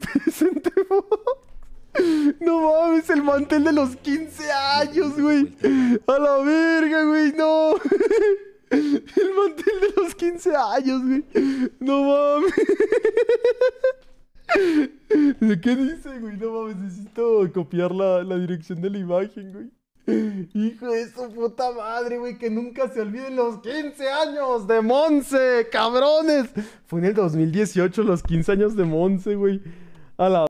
Presente No mames, el mantel de los 15 años, güey. A la verga, güey, no. El mantel de los 15 años, güey. No mames. ¿Qué dice, güey? No mames, necesito copiar la, la dirección de la imagen, güey. Hijo de su puta madre, güey, que nunca se olviden los 15 años de Monse, cabrones. Fue en el 2018 los 15 años de Monse, güey. A la